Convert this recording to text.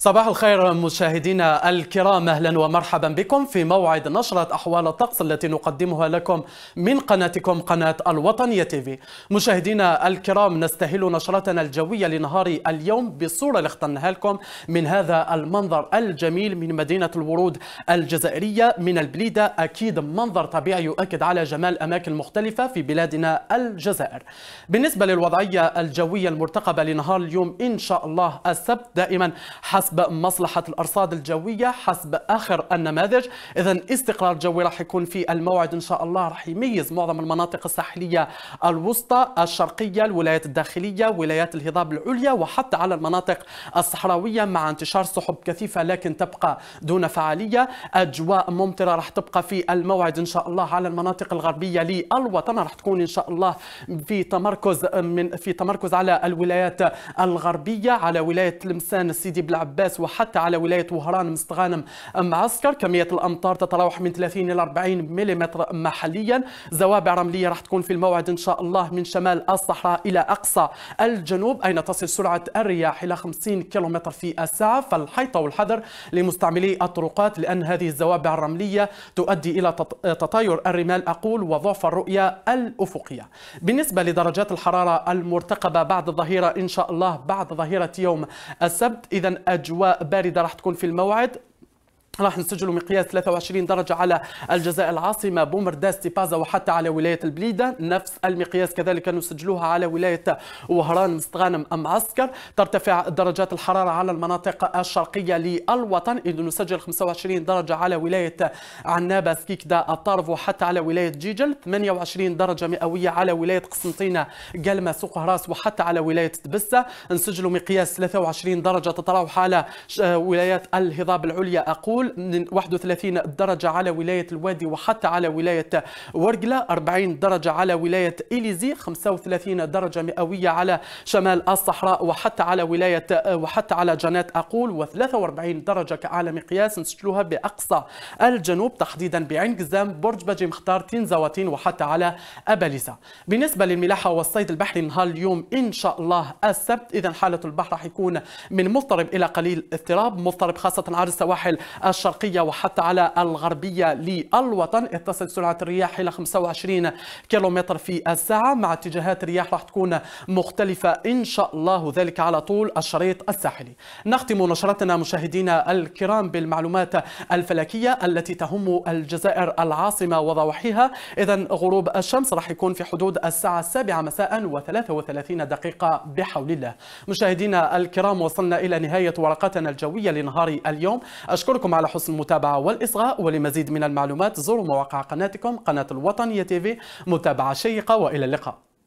صباح الخير مشاهدينا الكرام اهلا ومرحبا بكم في موعد نشره احوال الطقس التي نقدمها لكم من قناتكم قناه الوطنيه تيفي مشاهدينا الكرام نستهل نشرتنا الجويه لنهار اليوم بالصوره اللي اخترناها لكم من هذا المنظر الجميل من مدينه الورود الجزائريه من البليده اكيد منظر طبيعي يؤكد على جمال اماكن مختلفه في بلادنا الجزائر بالنسبه للوضعيه الجويه المرتقبه لنهار اليوم ان شاء الله السبت دائما حسب حسب مصلحة الأرصاد الجوية حسب آخر النماذج إذا استقرار جوي راح يكون في الموعد إن شاء الله راح يميز معظم المناطق الساحلية الوسطى الشرقية الولايات الداخلية ولايات الهضاب العليا وحتى على المناطق الصحراوية مع انتشار سحب كثيفة لكن تبقى دون فعالية أجواء ممطرة راح تبقى في الموعد إن شاء الله على المناطق الغربية للوطن راح تكون إن شاء الله في تمركز من في تمركز على الولايات الغربية على ولاية لمسان سيدي بلعب عباس وحتى على ولاية وهران مستغانم معسكر كمية الأمطار تتراوح من 30 إلى 40 ملم محليا زوابع رملية راح تكون في الموعد إن شاء الله من شمال الصحراء إلى أقصى الجنوب أين تصل سرعة الرياح إلى 50 كم في الساعة فالحيطة والحذر لمستعملي الطرقات لأن هذه الزوابع الرملية تؤدي إلى تطاير الرمال أقول وضعف الرؤية الأفقية بالنسبة لدرجات الحرارة المرتقبة بعد الظهيرة إن شاء الله بعد ظهيرة يوم السبت إذا اجواء بارده راح تكون في الموعد راح نسجلوا مقياس 23 درجة على الجزائر العاصمة بومرداس تيبازا وحتى على ولاية البليدة نفس المقياس كذلك نسجلوها على ولاية وهران مستغانم عسكر ترتفع درجات الحرارة على المناطق الشرقية للوطن إذ نسجل 25 درجة على ولاية عنابة سكيكدا الطرف وحتى على ولاية جيجل 28 درجة مئوية على ولاية قسنطينة قلمة سوق هراس وحتى على ولاية تبسة نسجلوا مقياس 23 درجة تتراوح على ولايات الهضاب العليا أقول من 31 درجة على ولاية الوادي وحتى على ولاية ورقلة 40 درجة على ولاية إليزي 35 درجة مئوية على شمال الصحراء وحتى على ولاية وحتى على جنات أقول و43 درجة كأعلى مقياس نسجلوها بأقصى الجنوب تحديدا بعين قزام برج باجي مختار تين زواتين وحتى على أباليسا بالنسبة للملاحة والصيد البحري نهار اليوم إن شاء الله السبت إذا حالة البحر راح يكون من مضطرب إلى قليل اضطراب مضطرب خاصة على السواحل الشرقية وحتى على الغربية للوطن اتصل سرعة الرياح إلى 25 كيلومتر في الساعة مع اتجاهات الرياح راح تكون مختلفة إن شاء الله ذلك على طول الشريط الساحلي نختم نشرتنا مشاهدينا الكرام بالمعلومات الفلكية التي تهم الجزائر العاصمة وضواحيها إذا غروب الشمس راح يكون في حدود الساعة السابعة مساء و33 دقيقة بحول الله مشاهدينا الكرام وصلنا إلى نهاية ورقتنا الجوية لنهار اليوم أشكركم على حسن المتابعة والإصغاء ولمزيد من المعلومات زوروا مواقع قناتكم قناة الوطنية تيفي متابعة شيقة وإلى اللقاء